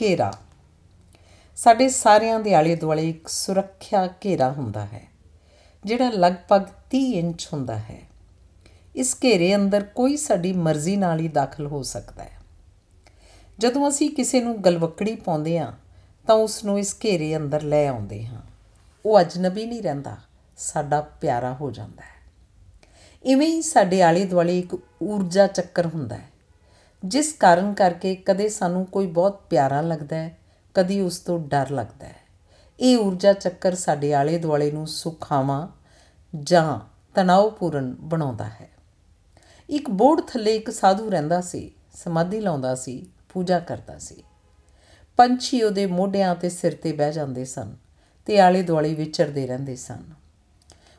ਘੇਰਾ ਸਾਡੇ ਸਾਰਿਆਂ ਦੇ ਆਲੇ ਦੁਆਲੇ ਇੱਕ ਸੁਰੱਖਿਆ ਘੇਰਾ ਹੁੰਦਾ ਹੈ ਜਿਹੜਾ ਲਗਭਗ 30 ਇੰਚ ਹੁੰਦਾ ਹੈ ਇਸ ਘੇਰੇ ਅੰਦਰ ਕੋਈ ਸਾਡੀ ਮਰਜ਼ੀ ਨਾਲ ਹੀ ਦਾਖਲ ਹੋ ਸਕਦਾ ਹੈ ਜਦੋਂ ਅਸੀਂ ਕਿਸੇ ਨੂੰ ਗਲਵਕੜੀ ਪਾਉਂਦੇ ਹਾਂ ਤਾਂ ਉਸ ਨੂੰ ਇਸ ਘੇਰੇ ਅੰਦਰ ਲੈ ਆਉਂਦੇ ਹਾਂ ਉਹ ਅਜਨਬੀ ਨਹੀਂ ਰਹਿੰਦਾ ਸਾਡਾ ਪਿਆਰਾ ਹੋ ਜਾਂਦਾ ਹੈ ਇਵੇਂ ਹੀ ਸਾਡੇ ਆਲੇ ਦੁਆਲੇ ਇੱਕ ਊਰਜਾ ਚੱਕਰ ਹੁੰਦਾ ਹੈ ਜਿਸ ਕਾਰਨ ਕਰਕੇ ਕਦੇ ਸਾਨੂੰ ਕੋਈ ਬਹੁਤ ਪਿਆਰਾ ਲੱਗਦਾ ਹੈ ਕਦੀ ਉਸ ਤੋਂ ਡਰ ਲੱਗਦਾ ਹੈ ਇਹ ਊਰਜਾ ਚੱਕਰ ਸਾਡੇ ਆਲੇ ਦੁਆਲੇ ਨੂੰ ਸੁਖਾਵਾਂ ਜਾਂ ਤਣਾਅਪੂਰਨ ਬਣਾਉਂਦਾ ਹੈ ਇੱਕ ਬੋਰਡ ਥੱਲੇ ਇੱਕ ਸਾਧੂ ਰਹਿੰਦਾ ਸੀ ਸਮਾਧੀ ਲਾਉਂਦਾ ਸੀ ਪੂਜਾ ਕਰਦਾ ਸੀ ਪੰਛੀ ਉਹਦੇ ਮੋਢਿਆਂ ਤੇ ਸਿਰ ਤੇ ਬਹਿ ਜਾਂਦੇ ਸਨ ਤੇ ਆਲੇ ਦੁਆਲੇ ਵਿਚਰਦੇ ਰਹਿੰਦੇ ਸਨ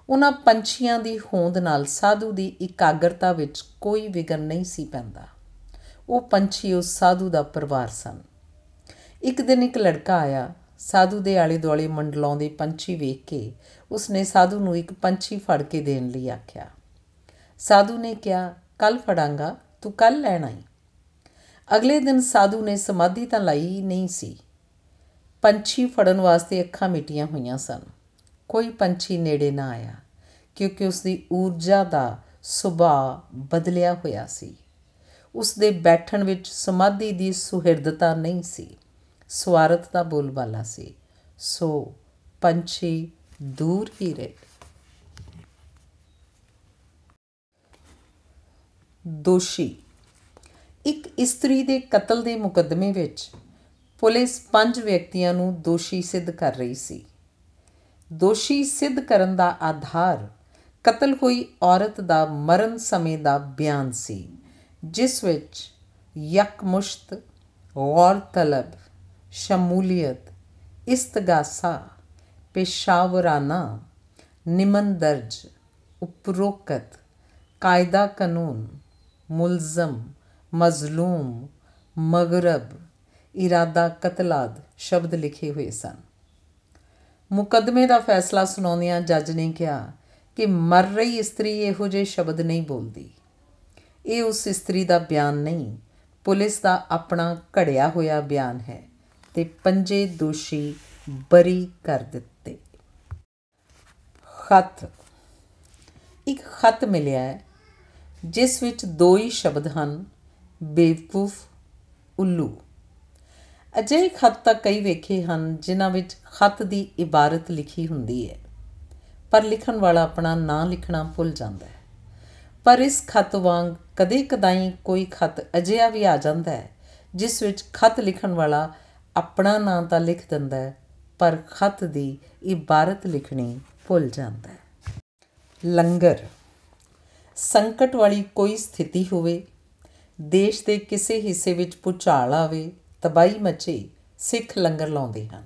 ਉਹਨਾਂ ਪੰਛੀਆਂ ਦੀ ਹੋਂਦ ਨਾਲ ਸਾਧੂ ਦੀ ਇਕਾਗਰਤਾ ਵਿੱਚ ਕੋਈ ਵਿਗਨ ਨਹੀਂ ਸੀ ਪੈਂਦਾ ਉਹ ਪੰਛੀ ਉਸ ਸਾਧੂ ਦਾ ਪਰਿਵਾਰ ਸਨ ਇੱਕ ਦਿਨ ਇੱਕ ਲੜਕਾ ਆਇਆ ਸਾਧੂ ਦੇ ਆਲੇ ਦੁਆਲੇ ਮੰਡਲਾਉਂਦੇ ਪੰਛੀ ਵੇਖ ਕੇ ਉਸਨੇ ਸਾਧੂ ਨੂੰ ਇੱਕ ਪੰਛੀ ਫੜ ਕੇ ਦੇਣ ਲਈ ਆਖਿਆ ਸਾਧੂ ਨੇ ਕਿਹਾ ਕੱਲ ਫੜਾਂਗਾ ਤੂੰ ਕੱਲ ਲੈਣਾ ਹੈ ਅਗਲੇ ਦਿਨ ਸਾਧੂ ਨੇ ਸਮਾਧੀ ਤਾਂ ਲਈ ਨਹੀਂ ਸੀ ਪੰਛੀ ਫੜਨ ਵਾਸਤੇ ਅੱਖਾਂ ਮਿਟੀਆਂ ਹੋਈਆਂ ਸਨ ਕੋਈ ਪੰਛੀ ਨੇੜੇ ਨਾ ਆਇਆ ਕਿਉਂਕਿ ਉਸ ਦੀ ਊਰਜਾ ਦਾ ਸੁਭਾਅ ਬਦਲਿਆ ਹੋਇਆ ਸੀ ਉਸ ਦੇ ਬੈਠਣ ਵਿੱਚ ਸਮਾਧੀ ਦੀ ਸੁਹਿਰਦਤਾ ਨਹੀਂ ਸੀ ਸਵਾਰਤ ਦਾ ਬੋਲਬਾਲਾ ਸੀ ਸੋ ਪੰਛੀ ਦੂਰ ਹੀ ਰਹੇ ਦੋਸ਼ੀ ਇੱਕ ਇਸਤਰੀ ਦੇ ਕਤਲ ਦੇ ਮੁਕੱਦਮੇ ਵਿੱਚ ਪੁਲਿਸ ਪੰਜ ਵਿਅਕਤੀਆਂ ਨੂੰ ਦੋਸ਼ੀ ਸਿੱਧ ਕਰ ਰਹੀ ਸੀ ਦੋਸ਼ੀ ਸਿੱਧ ਕਰਨ ਦਾ ਆਧਾਰ ਕਤਲ ਹੋਈ ਔਰਤ ਦਾ ਮਰਨ ਸਮੇਂ ਦਾ ਬਿਆਨ ਸੀ ਜਿਸ ਵਿੱਚ ਯਕਮੁਸ਼ਤ ਤਲਬ ਸ਼ਮੂਲੀਅਤ ਇਸਤਗਾਸਾ ਪੇਸ਼ਾਵਰਾਨਾ ਨਿਮਨ ਦਰਜ ਉਪਰੋਕਤ ਕਾਇਦਾ ਕਾਨੂੰਨ ਮੁਲਜ਼ਮ ਮਜ਼ਲੂਮ ਮਗਰਬ ਇਰਾਦਾ ਕਤਲਾਦ ਸ਼ਬਦ ਲਿਖੇ ਹੋਏ ਸਨ ਮੁਕਦਮੇ ਦਾ ਫੈਸਲਾ ਸੁਣਾਉਂਦਿਆਂ ਜੱਜ ਨੇ ਕਿਹਾ ਕਿ ਮਰ ਰਹੀ ਇਸਤਰੀ ਇਹੋ ਜਿਹੇ ਸ਼ਬਦ ਨਹੀਂ ਬੋਲਦੀ ਇਹ ਉਸ ਇਸਤਰੀ ਦਾ ਬਿਆਨ ਨਹੀਂ ਪੁਲਿਸ ਦਾ ਆਪਣਾ ਘੜਿਆ ਹੋਇਆ ਬਿਆਨ ਹੈ ਤੇ ਪੰਜੇ ਦੋਸ਼ੀ ਬਰੀ ਕਰ ਦਿੱਤੇ ਖਤ ਇੱਕ ਖਤ ਮਿਲਿਆ ਹੈ ਜਿਸ ਵਿੱਚ ਦੋ ਹੀ ਸ਼ਬਦ ਹਨ ਬੇਵਕੂਫ ਉੱਲੂ ਅਜੇ ਖਤ ਤਾਂ ਕਈ ਵੇਖੇ ਹਨ ਜਿਨ੍ਹਾਂ ਵਿੱਚ ਖਤ ਦੀ ਇਬਾਰਤ ਲਿਖੀ ਹੁੰਦੀ ਹੈ ਪਰ ਲਿਖਣ ਵਾਲਾ ਆਪਣਾ ਨਾਂ ਲਿਖਣਾ ਭੁੱਲ ਜਾਂਦਾ ਹੈ ਪਰ ਇਸ ਖਤ ਵਾਂਗ ਕਦੇ ਕਦਾਈ ਕੋਈ ਖਤ ਅਜਿਹਾ ਵੀ ਆ ਜਾਂਦਾ ਹੈ ਜਿਸ ਵਿੱਚ ਖਤ ਲਿਖਣ ਵਾਲਾ ਆਪਣਾ ਨਾਂ ਤਾਂ ਲਿਖ ਦਿੰਦਾ ਹੈ ਪਰ ਖਤ ਦੀ ਇਬਾਰਤ ਲਿਖਣੀ ਭੁੱਲ ਜਾਂਦਾ ਹੈ ਲੰਗਰ ਸੰਕਟ ਵਾਲੀ ਕੋਈ ਸਥਿਤੀ ਹੋਵੇ ਦੇਸ਼ ਦੇ ਕਿਸੇ ਹਿੱਸੇ ਵਿੱਚ ਪੁਚਾਲ ਆਵੇ ਤਬਾਈ ਮਚੇ ਸਿੱਖ ਲੰਗਰ ਲਾਉਂਦੇ ਹਨ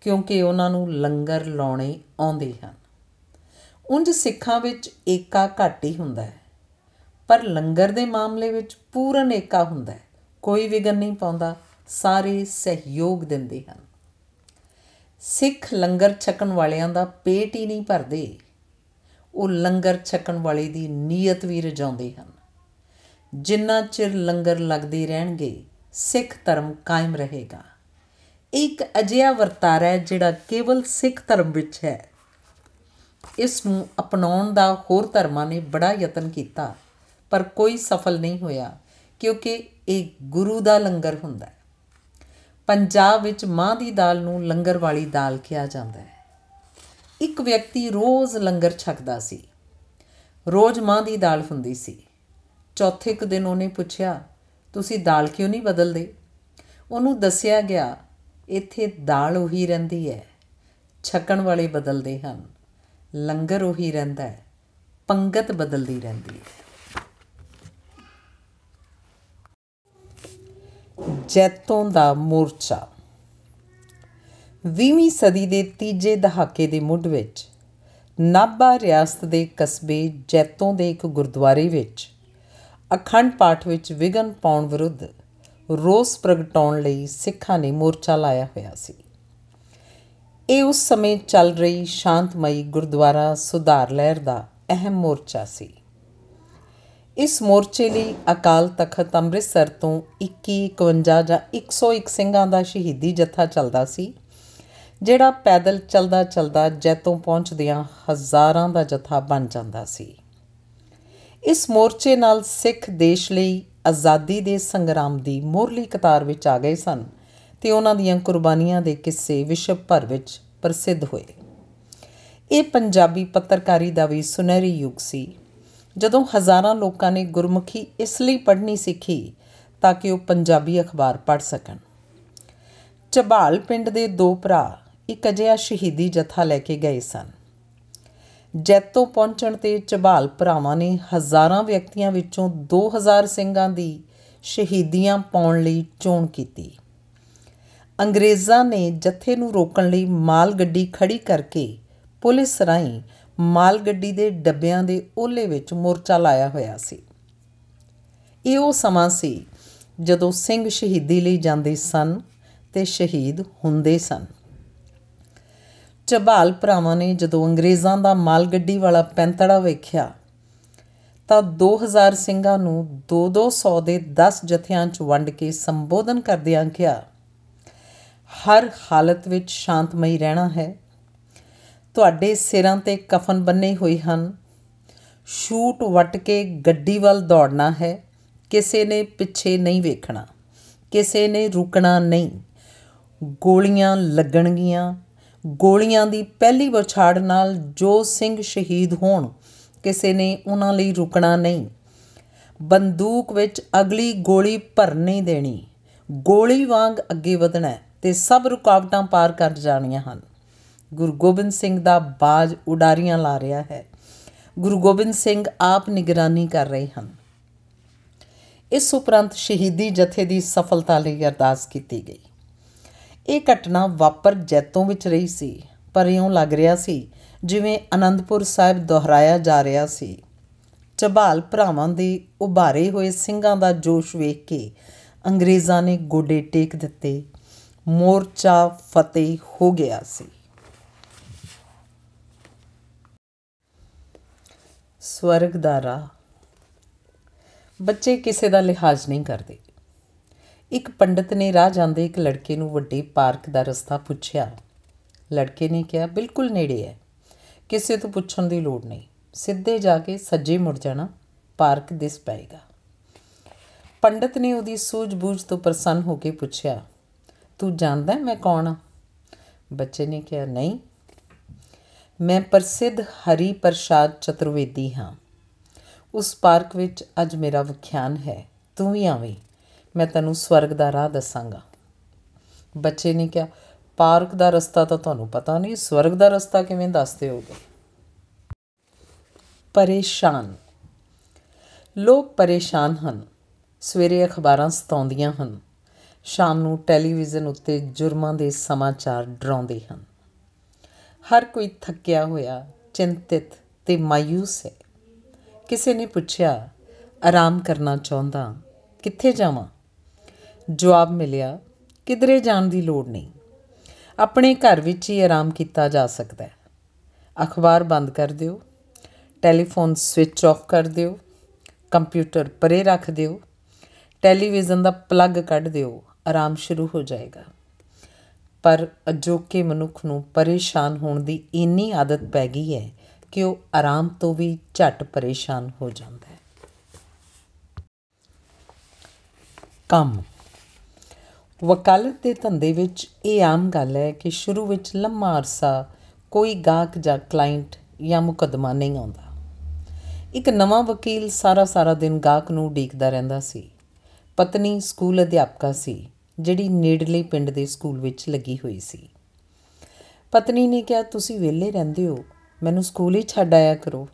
ਕਿਉਂਕਿ ਉਹਨਾਂ ਨੂੰ ਲੰਗਰ ਲਾਉਣੇ ਆਉਂਦੇ ਹਨ ਉਂਝ ਸਿੱਖਾਂ ਵਿੱਚ ਏਕਾ ਘਾਟੀ ਹੀ ਹੁੰਦਾ ਹੈ ਪਰ ਲੰਗਰ ਦੇ ਮਾਮਲੇ ਵਿੱਚ ਪੂਰਨ ਏਕਾ ਹੁੰਦਾ ਹੈ ਕੋਈ ਵਿਗਨ ਨਹੀਂ ਪਾਉਂਦਾ ਸਾਰੇ ਸਹਿਯੋਗ ਦਿੰਦੇ ਹਨ ਸਿੱਖ ਲੰਗਰ ਛਕਣ ਵਾਲਿਆਂ ਦਾ ਪੇਟ ਹੀ ਨਹੀਂ ਭਰਦੇ ਉਹ ਲੰਗਰ ਛਕਣ ਵਾਲੇ ਦੀ ਨੀਅਤ ਵੀ ਰਜਾਉਂਦੇ ਹਨ ਜਿੰਨਾ ਚਿਰ ਲੰਗਰ ਲੱਗਦੇ ਰਹਿਣਗੇ ਸਿੱਖ ਧਰਮ ਕਾਇਮ ਰਹੇਗਾ ਇੱਕ ਅਜਿਹਾ ਵਰਤਾਰਾ ਹੈ ਜਿਹੜਾ ਕੇਵਲ ਸਿੱਖ ਧਰਮ ਵਿੱਚ ਹੈ ਇਸ ਨੂੰ ਅਪਣਾਉਣ ਦਾ ਹੋਰ ਧਰਮਾਂ ਨੇ ਬੜਾ ਯਤਨ ਕੀਤਾ ਪਰ ਕੋਈ ਸਫਲ ਨਹੀਂ ਹੋਇਆ ਕਿਉਂਕਿ ਇਹ ਗੁਰੂ ਦਾ ਲੰਗਰ ਹੁੰਦਾ ਹੈ ਪੰਜਾਬ ਵਿੱਚ ਮਾਂ ਦੀ ਦਾਲ ਨੂੰ ਲੰਗਰ ਵਾਲੀ ਦਾਲ ਕਿਹਾ ਜਾਂਦਾ ਹੈ ਇੱਕ ਵਿਅਕਤੀ ਰੋਜ਼ ਲੰਗਰ ਛਕਦਾ ਸੀ ਰੋਜ਼ ਮਾਂ ਦੀ ਦਾਲ ਹੁੰਦੀ ਸੀ ਚੌਥੇ ਕੁ ਦਿਨ ਉਹਨੇ ਪੁੱਛਿਆ ਤੁਸੀਂ ਦਾਲ ਕਿਉਂ ਨਹੀਂ ਬਦਲਦੇ ਉਹਨੂੰ ਦੱਸਿਆ ਗਿਆ ਇੱਥੇ ਦਾਲ ਉਹੀ ਰਹਿੰਦੀ ਹੈ ਛਕਣ ਵਾਲੇ ਬਦਲਦੇ ਹਨ ਲੰਗਰ ਉਹੀ ਰਹਿੰਦਾ ਹੈ ਪੰਗਤ ਬਦਲਦੀ ਰਹਿੰਦੀ ਹੈ ਜੈਤੋਂ ਦਾ ਮੋਰਚਾ 20ਵੀਂ ਸਦੀ ਦੇ ਤੀਜੇ ਦਹਾਕੇ ਦੇ ਮੁੱਢ ਵਿੱਚ ਨਾਭਾ ਰਿਆਸਤ ਦੇ ਕਸਬੇ ਜੈਤੋਂ ਦੇ ਇੱਕ ਗੁਰਦੁਆਰੇ ਵਿੱਚ ਅਖੰਡ ਪਾਠ ਵਿੱਚ ਵਿਗਨ ਪਾਉਣ ਵਿਰੁੱਧ ਰੋਸ ਪ੍ਰਗਟਾਉਣ ਲਈ ਸਿੱਖਾਂ ਨੇ ਮੋਰਚਾ ਲਾਇਆ ਹੋਇਆ ਸੀ ਇਹ ਉਸ ਸਮੇਂ ਚੱਲ ਰਹੀ ਸ਼ਾਂਤਮਈ ਗੁਰਦੁਆਰਾ ਸੁਧਾਰ ਲਹਿਰ ਦਾ ਅਹਿਮ ਮੋਰਚਾ ਸੀ ਇਸ ਮੋਰਚੇ ਲਈ ਅਕਾਲ ਤਖਤ ਅੰਮ੍ਰਿਤਸਰ ਤੋਂ 21 51 ਜਾਂ 101 ਸਿੰਘਾਂ ਦਾ ਸ਼ਹੀਦੀ ਜੱਥਾ ਚੱਲਦਾ ਸੀ ਜਿਹੜਾ ਪੈਦਲ ਚੱਲਦਾ ਚੱਲਦਾ ਜੈਤੋਂ ਪਹੁੰਚਦਿਆਂ ਹਜ਼ਾਰਾਂ ਦਾ ਜਥਾ ਬਣ ਜਾਂਦਾ ਸੀ ਇਸ ਮੋਰਚੇ ਨਾਲ ਸਿੱਖ ਦੇਸ਼ ਲਈ ਆਜ਼ਾਦੀ ਦੇ ਸੰਗਰਾਮ ਦੀ ਮੋਰਲੀ ਕਤਾਰ ਵਿੱਚ ਆ ਗਏ ਸਨ ਤੇ ਉਹਨਾਂ ਦੀਆਂ ਕੁਰਬਾਨੀਆਂ ਦੇ ਕਿੱਸੇ ਵਿਸ਼ਵ ਭਰ ਵਿੱਚ ਪ੍ਰਸਿੱਧ ਹੋਏ ਇਹ ਪੰਜਾਬੀ ਪੱਤਰਕਾਰੀ ਦਾ ਵੀ ਸੁਨਹਿਰੀ ਯੁੱਗ ਸੀ ਜਦੋਂ ਹਜ਼ਾਰਾਂ ਲੋਕਾਂ ਨੇ ਗੁਰਮੁਖੀ ਇਸ ਲਈ ਪੜ੍ਹਨੀ ਸਿੱਖੀ ਤਾਂ ਕਿ ਉਹ ਪੰਜਾਬੀ ਅਖਬਾਰ ਪੜ੍ਹ ਸਕਣ ਚਬਾਲ ਪਿੰਡ ਦੇ ਦੋ ਭਰਾ ਇੱਕ ਅਜਿਹਾ ਸ਼ਹੀਦੀ ਜਥਾ ਲੈ ਕੇ ਗਏ ਸਨ ਜੈਤੋ ਪਹੁੰਚਣ ਤੇ ਚਬਾਲ ਭਰਾਵਾਂ ਨੇ ਹਜ਼ਾਰਾਂ ਵਿਅਕਤੀਆਂ ਵਿੱਚੋਂ 2000 ਸਿੰਘਾਂ ਦੀ ਸ਼ਹੀਦੀਆਂ ਪਾਉਣ ਲਈ ਚੋਣ ਕੀਤੀ ਅੰਗਰੇਜ਼ਾਂ ਨੇ ਜਥੇ ਨੂੰ ਰੋਕਣ ਲਈ ਮਾਲ ਗੱਡੀ ਖੜੀ ਕਰਕੇ ਪੁਲਿਸ ਰਾਹੀਂ ਮਾਲ ਗੱਡੀ ਦੇ ਡੱਬਿਆਂ ਦੇ ਓਲੇ ਵਿੱਚ ਮੋਰਚਾ ਲਾਇਆ ਹੋਇਆ ਸੀ ਇਹ ਉਹ ਸਮਾਂ ਸੀ ਜਦੋਂ ਸਿੰਘ ਸ਼ਹੀਦੀ ਲਈ ਜਾਂਦੇ ਸਨ ਤੇ ਸ਼ਹੀਦ ਹੁੰਦੇ ਸਨ ਚਬਾਲ ਭਰਾਵਾਂ ਨੇ ਜਦੋਂ ਅੰਗਰੇਜ਼ਾਂ ਦਾ ਮਾਲ ਗੱਡੀ ਵਾਲਾ ਪੈਂਤੜਾ ਵੇਖਿਆ ਤਾਂ 2000 ਸਿੰਘਾਂ ਨੂੰ 2-200 ਦੇ 10 ਜਥਿਆਂ 'ਚ ਵੰਡ ਕੇ ਸੰਬੋਧਨ ਕਰਦਿਆਂ ਕਿਹਾ ਹਰ ਹਾਲਤ ਵਿੱਚ ਸ਼ਾਂਤਮਈ ਰਹਿਣਾ ਹੈ ਤੁਹਾਡੇ ਸਿਰਾਂ ਤੇ ਕਫਨ ਬੰਨੇ ਹੋਏ ਹਨ ਸ਼ੂਟ ਵਟ ਕੇ ਗੱਡੀ ਵੱਲ ਦੌੜਨਾ ਹੈ ਕਿਸੇ ਨੇ ਪਿੱਛੇ ਨਹੀਂ ਵੇਖਣਾ ਕਿਸੇ ਨੇ ਰੁਕਣਾ ਨਹੀਂ ਗੋਲੀਆਂ ਲੱਗਣਗੀਆਂ ਗੋਲੀਆਂ ਦੀ ਪਹਿਲੀ ਵਿਛਾੜ ਨਾਲ ਜੋ ਸਿੰਘ ਸ਼ਹੀਦ ਹੋਣ ਕਿਸੇ ਨੇ ਉਹਨਾਂ ਲਈ ਰੁਕਣਾ ਨਹੀਂ ਬੰਦੂਕ ਵਿੱਚ ਅਗਲੀ ਗੋਲੀ ਭਰ ਨਹੀਂ ਦੇਣੀ ਗੋਲੀ ਵਾਂਗ ਅੱਗੇ ਵਧਣਾ ਤੇ ਸਭ ਰੁਕਾਵਟਾਂ ਪਾਰ ਕਰ ਜਾਣੀਆਂ ਹਨ ਗੁਰੂ ਗੋਬਿੰਦ ਸਿੰਘ ਦਾ ਬਾਜ ਉਡਾਰੀਆਂ ਲਾ ਰਿਹਾ ਹੈ ਗੁਰੂ ਗੋਬਿੰਦ ਸਿੰਘ ਆਪ ਨਿਗਰਾਨੀ ਕਰ ਰਹੇ ਹਨ ਇਸ ਉਪਰੰਤ ਸ਼ਹੀਦੀ ਜਥੇ ਦੀ ਸਫਲਤਾ ਲਈ ਅਰਦਾਸ ਕੀਤੀ ਗਈ ਇਹ ਘਟਨਾ ਵਾਪਰ ਜੈਤੋਂ ਵਿੱਚ ਰਹੀ ਸੀ ਪਰ ਇਉਂ ਲੱਗ ਰਿਹਾ ਸੀ ਜਿਵੇਂ ਅਨੰਦਪੁਰ ਸਾਹਿਬ ਦੁਹਰਾਇਆ ਜਾ ਰਿਹਾ ਸੀ ਚਬਾਲ ਭਰਾਵਾਂ ਦੇ ਉਭਾਰੇ ਹੋਏ ਸਿੰਘਾਂ ਦਾ ਜੋਸ਼ ਵੇਖ ਕੇ ਅੰਗਰੇਜ਼ਾਂ ਨੇ ਗੋਡੇ ਟੇਕ ਦਿੱਤੇ ਮੋਰਚਾ ਫਤਿਹ ਹੋ ਗਿਆ ਸੀ ਸਵਰਗ ਦਾ ਰਾਹ ਬੱਚੇ ਕਿਸੇ ਦਾ ਲਿਹਾਜ਼ ਨਹੀਂ ਕਰਦੇ ਇੱਕ ਪੰਡਤ ਨੇ ਰਾਹ ਜਾਂਦੇ ਇੱਕ ਲੜਕੇ ਨੂੰ ਵੱਡੇ ਪਾਰਕ ਦਾ ਰਸਤਾ ਪੁੱਛਿਆ ਲੜਕੇ ਨੇ ਕਿਹਾ ਬਿਲਕੁਲ ਨੇੜੇ ਹੈ ਕਿਸੇ ਤੋਂ ਪੁੱਛਣ ਦੀ ਲੋੜ ਨਹੀਂ ਸਿੱਧੇ ਜਾ ਕੇ ਸੱਜੇ ਮੁੜ ਜਾਣਾ ਪਾਰਕ ਦਿਸ ਪਏਗਾ ਪੰਡਤ ਨੇ ਉਹਦੀ ਸੂਝ-ਬੂਝ ਤੋਂ ਪ੍ਰਸੰਨ ਹੋ ਕੇ ਪੁੱਛਿਆ ਤੂੰ ਜਾਣਦਾ ਮੈਂ ਕੌਣ ਬੱਚੇ ਨੇ ਕਿਹਾ ਨਹੀਂ ਮੈਂ ਪ੍ਰਸਿੱਧ ਹਰੀ ਪ੍ਰਸ਼ਾਦ ਚਤੁਰਵੇਦੀ ਹਾਂ ਉਸ ਪਾਰਕ ਵਿੱਚ ਅੱਜ ਮੇਰਾ ਵਿਖਿਆਨ ਹੈ ਤੂੰ ਵੀ ਆਵੇਂ ਮੈਂ ਤੈਨੂੰ ਸਵਰਗ ਦਾ ਰਾਹ ਦੱਸਾਂਗਾ ਬੱਚੇ ਨੇ ਕਿਹਾ ਪਾਰਕ ਦਾ ਰਸਤਾ ਤਾਂ ਤੁਹਾਨੂੰ ਪਤਾ ਨਹੀਂ ਸਵਰਗ ਦਾ ਰਸਤਾ ਕਿਵੇਂ ਦੱਸਦੇ ਹੋਗੇ ਪਰੇਸ਼ਾਨ ਲੋਕ ਪਰੇਸ਼ਾਨ ਹਨ ਸਵੇਰੇ ਅਖਬਾਰਾਂ ਸਤਾਉਂਦੀਆਂ ਹਨ ਸ਼ਾਮ ਨੂੰ ਟੈਲੀਵਿਜ਼ਨ ਉੱਤੇ ਜੁਰਮਾਂ ਦੇ ਸਮਾਚਾਰ ਡਰਾਉਂਦੇ ਹਨ ਹਰ ਕੋਈ ਥੱਕਿਆ ਹੋਇਆ ਚਿੰਤਿਤ ਤੇ ਮਾਯੂਸ ਹੈ ਕਿਸੇ ਨੇ ਪੁੱਛਿਆ ਆਰਾਮ ਕਰਨਾ ਚਾਹੁੰਦਾ ਕਿੱਥੇ ਜਾਵਾਂ ਜਵਾਬ ਮਿਲਿਆ ਕਿਧਰੇ ਜਾਣ ਦੀ ਲੋੜ ਨਹੀਂ ਆਪਣੇ ਘਰ ਵਿੱਚ ਹੀ ਆਰਾਮ ਕੀਤਾ ਜਾ ਸਕਦਾ ਹੈ ਅਖਬਾਰ ਬੰਦ ਕਰ ਦਿਓ ਟੈਲੀਫੋਨ ਸਵਿਚ ਆਫ ਕਰ ਦਿਓ ਕੰਪਿਊਟਰ ਪਰੇ ਰੱਖ ਦਿਓ ਟੈਲੀਵਿਜ਼ਨ ਦਾ ਪਲੱਗ ਕੱਢ ਦਿਓ ਆਰਾਮ ਸ਼ੁਰੂ ਹੋ ਜਾਏਗਾ ਪਰ ਅਜੋਕੇ ਮਨੁੱਖ ਨੂੰ ਪਰੇਸ਼ਾਨ ਹੋਣ ਦੀ ਇੰਨੀ ਆਦਤ ਪੈ ਗਈ ਹੈ ਕਿ ਉਹ ਆਰਾਮ ਤੋਂ ਵੀ ਝਟ ਪਰੇਸ਼ਾਨ ਹੋ ਜਾਂਦਾ ਹੈ ਕੰਮ ਵਕਾਲਤ ਦੇ ਧੰਦੇ ਵਿੱਚ ਇਹ ਆਮ ਗੱਲ ਹੈ ਕਿ ਸ਼ੁਰੂ ਵਿੱਚ ਲੰਮਾ ਅਰਸਾ ਕੋਈ ਗਾਹਕ ਜਾਂ ਕਲਾਇੰਟ ਜਾਂ ਮੁਕਦਮਾ ਨਹੀਂ ਆਉਂਦਾ ਇੱਕ ਨਵਾਂ ਵਕੀਲ ਸਾਰਾ ਸਾਰਾ ਦਿਨ ਗਾਹਕ ਨੂੰ ਡੀਕਦਾ ਰਹਿੰਦਾ ਸੀ ਪਤਨੀ ਸਕੂਲ ਅਧਿਆਪਕਾ ਸੀ ਜਿਹੜੀ ਨੇੜਲੇ ਪਿੰਡ ਦੇ ਸਕੂਲ ਵਿੱਚ ਲੱਗੀ ਹੋਈ ਸੀ ਪਤਨੀ ਨੇ ਕਿਹਾ ਤੁਸੀਂ ਵਿਹਲੇ ਰਹਿੰਦੇ ਹੋ ਮੈਨੂੰ ਸਕੂਲ ਹੀ ਛੱਡ ਆਇਆ ਕਰੋ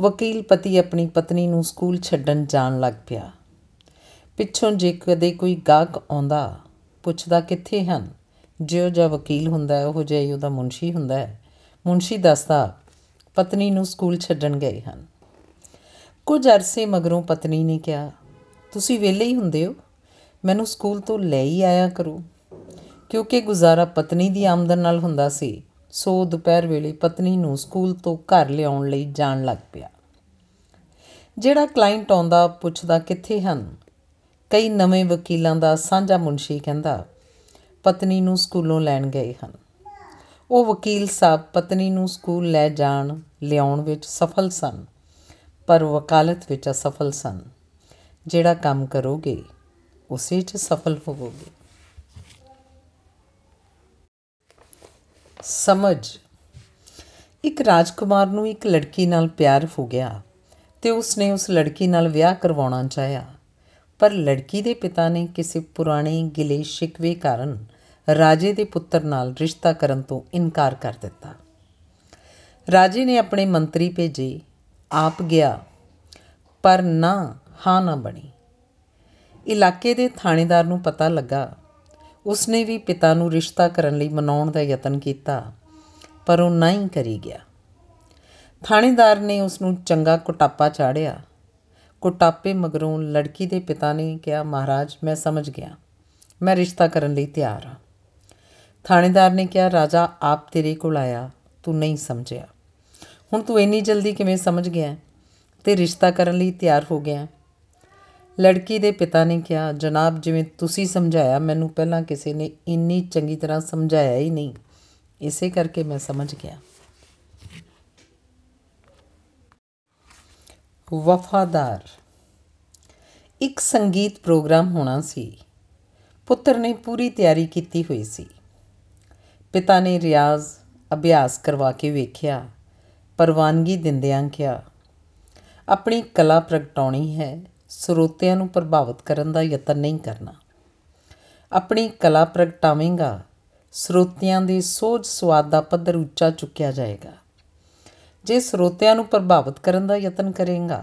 ਵਕੀਲ ਪਤੀ ਆਪਣੀ ਪਤਨੀ ਨੂੰ ਸਕੂਲ ਛੱਡਣ ਜਾਣ ਲੱਗ ਪਿਆ ਪਿੱਛੋਂ ਜੇ ਕਦੇ ਕੋਈ ਗਾਹਕ ਆਉਂਦਾ ਪੁੱਛਦਾ ਕਿੱਥੇ ਹਨ ਜਿਉ ਜਿਹਾ ਵਕੀਲ ਹੁੰਦਾ ਉਹ ਜੇ ਹੀ ਉਹਦਾ ਮੁਨਸ਼ੀ ਹੁੰਦਾ ਹੈ ਮੁਨਸ਼ੀ ਦੱਸਦਾ ਪਤਨੀ ਨੂੰ ਸਕੂਲ ਛੱਡਣ ਗਏ ਹਨ ਕੁਝ ਅਰਸੇ ਮਗਰੋਂ ਪਤਨੀ ਨੇ ਕਿਹਾ ਤੁਸੀਂ ਵਿਹਲੇ ਹੀ ਹੁੰਦੇ ਹੋ ਮੈਨੂੰ ਸਕੂਲ ਤੋਂ ਲੈ ਹੀ ਆਇਆ ਕਰੂ ਕਿਉਂਕਿ ਗੁਜ਼ਾਰਾ ਪਤਨੀ ਦੀ ਆਮਦਨ ਨਾਲ ਹੁੰਦਾ ਸੀ ਸੋ ਦੁਪਹਿਰ ਵੇਲੇ ਪਤਨੀ ਨੂੰ ਸਕੂਲ ਤੋਂ ਘਰ ਲਿਆਉਣ ਲਈ ਜਾਣ ਲੱਗ ਪਿਆ ਜਿਹੜਾ ਕਲਾਇੰਟ ਆਉਂਦਾ ਪੁੱਛਦਾ ਕਿੱਥੇ ਹਨ ਕਈ ਨਵੇਂ ਵਕੀਲਾਂ ਦਾ ਸਾਂਝਾ ਮੁਨਸ਼ੀ ਕਹਿੰਦਾ ਪਤਨੀ ਨੂੰ ਸਕੂਲੋਂ ਲੈਣ ਗਏ ਹਨ ਉਹ ਵਕੀਲ ਸਾਹਿਬ ਪਤਨੀ ਨੂੰ ਸਕੂਲ ਲੈ ਜਾਣ ਲਿਆਉਣ ਵਿੱਚ ਸਫਲ ਸਨ ਪਰ ਵਕਾਲਤ ਵਿੱਚ ਅਸਫਲ ਸਨ ਜਿਹੜਾ ਕੰਮ ਕਰੋਗੇ ਉਸੇ 'ਚ ਸਫਲ ਹੋਵੋਗੇ ਸਮਝ ਇੱਕ ਰਾਜਕੁਮਾਰ ਨੂੰ ਇੱਕ ਲੜਕੀ ਨਾਲ ਪਿਆਰ ਹੋ ਗਿਆ ਤੇ ਉਸਨੇ ਉਸ ਲੜਕੀ ਨਾਲ ਵਿਆਹ ਕਰਵਾਉਣਾ ਚਾਹਿਆ ਪਰ ਲੜਕੀ ਦੇ ਪਿਤਾ ਨੇ ਕਿਸੇ ਪੁਰਾਣੇ ਗਿਲੇ ਸ਼ਿਕਵੇ ਕਾਰਨ ਰਾਜੇ ਦੇ ਪੁੱਤਰ ਨਾਲ ਰਿਸ਼ਤਾ ਕਰਨ ਤੋਂ ਇਨਕਾਰ ਕਰ ਦਿੱਤਾ ਰਾਜੇ ਨੇ ਆਪਣੇ ਮੰਤਰੀ ਭੇਜੇ ਆਪ ਗਿਆ ਪਰ ਨਾ ਹਾਂ ਨਾ ਬਣੀ ਇਲਾਕੇ ਦੇ ਥਾਣੇਦਾਰ ਨੂੰ ਪਤਾ ਲੱਗਾ ਉਸਨੇ ਵੀ ਪਿਤਾ ਨੂੰ ਰਿਸ਼ਤਾ ਕਰਨ ਲਈ ਮਨਾਉਣ ਦਾ ਯਤਨ ਕੀਤਾ ਪਰ ਉਹ ਨਹੀਂ ਕਰੀ ਗਿਆ ਥਾਣੇਦਾਰ ਨੇ ਉਸ ਨੂੰ ਚੰਗਾ ਕੁਟਾਪਾ ਚਾੜਿਆ ਕੁਟਾਪੇ ਮਗਰੋਂ ਲੜਕੀ ਦੇ ਪਿਤਾ ਨੇ ਕਿਹਾ ਮਹਾਰਾਜ ਮੈਂ ਸਮਝ ਗਿਆ ਮੈਂ ਰਿਸ਼ਤਾ ਕਰਨ ਲਈ ਤਿਆਰ ਹਾਂ ਥਾਣੇਦਾਰ ਨੇ ਕਿਹਾ ਰਾਜਾ ਆਪ ਤੇਰੇ ਕੋਲ ਆਇਆ ਤੂੰ ਨਹੀਂ ਸਮਝਿਆ ਹੁਣ ਤੂੰ ਇੰਨੀ ਜਲਦੀ ਕਿਵੇਂ ਸਮਝ ਗਿਆ ਤੇ ਰਿਸ਼ਤਾ ਕਰਨ ਲਈ ਤਿਆਰ ਹੋ ਗਿਆ ਲੜਕੀ ਦੇ ਪਿਤਾ ਨੇ ਕਿਹਾ ਜਨਾਬ ਜਿਵੇਂ ਤੁਸੀਂ ਸਮਝਾਇਆ ਮੈਨੂੰ ਪਹਿਲਾਂ ਕਿਸੇ ਨੇ ਇੰਨੀ ਚੰਗੀ ਤਰ੍ਹਾਂ ਸਮਝਾਇਆ ਹੀ ਨਹੀਂ ਇਸੇ ਕਰਕੇ ਮੈਂ ਸਮਝ ਗਿਆ ਵਫਾਦਾਰ ਇੱਕ ਸੰਗੀਤ ਪ੍ਰੋਗਰਾਮ ਹੋਣਾ ਸੀ ਪੁੱਤਰ ਨੇ ਪੂਰੀ ਤਿਆਰੀ ਕੀਤੀ ਹੋਈ ਸੀ ਪਿਤਾ ਨੇ ਰਿਆਜ਼ ਅਭਿਆਸ ਕਰਵਾ ਕੇ ਵੇਖਿਆ ਪਰਵਾਨਗੀ ਦਿੰਦਿਆਂ ਕਿਹਾ ਆਪਣੀ ਕਲਾ ਪ੍ਰਗਟਾਉਣੀ ਹੈ ਸਰੋਤਿਆਂ ਨੂੰ ਪ੍ਰਭਾਵਿਤ ਕਰਨ ਦਾ ਯਤਨ ਨਹੀਂ ਕਰਨਾ ਆਪਣੀ ਕਲਾ ਪ੍ਰਗਟਾਵੇਂਗਾ ਸਰੋਤਿਆਂ ਦੀ ਸੋਝ ਸਵਾਦ ਦਾ ਪੱਧਰ ਉੱਚਾ ਚੁੱਕਿਆ ਜਾਏਗਾ ਜੇ ਸਰੋਤਿਆਂ ਨੂੰ ਪ੍ਰਭਾਵਿਤ ਕਰਨ ਦਾ ਯਤਨ ਕਰੇਗਾ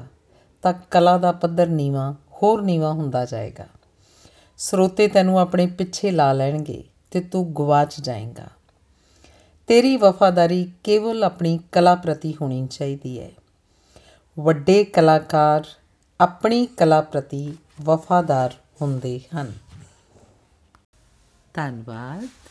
ਤਾਂ ਕਲਾ ਦਾ ਪੱਧਰ ਨੀਵਾ ਹੋਰ ਨੀਵਾ ਹੁੰਦਾ ਜਾਏਗਾ ਸਰੋਤੇ ਤੈਨੂੰ ਆਪਣੇ ਪਿੱਛੇ ਲਾ ਲੈਣਗੇ ਤੇ ਤੂੰ ਗਵਾਚ ਜਾਏਗਾ ਤੇਰੀ ਵਫਾਦਾਰੀ ਕੇਵਲ ਆਪਣੀ ਕਲਾ ਪ੍ਰਤੀ ਹੋਣੀ ਚਾਹੀਦੀ ਹੈ ਵੱਡੇ ਕਲਾਕਾਰ ਆਪਣੀ ਕਲਾ ਪ੍ਰਤੀ ਵਫਾਦਾਰ ਹੁੰਦੇ ਹਨ ਧੰਨਵਾਦ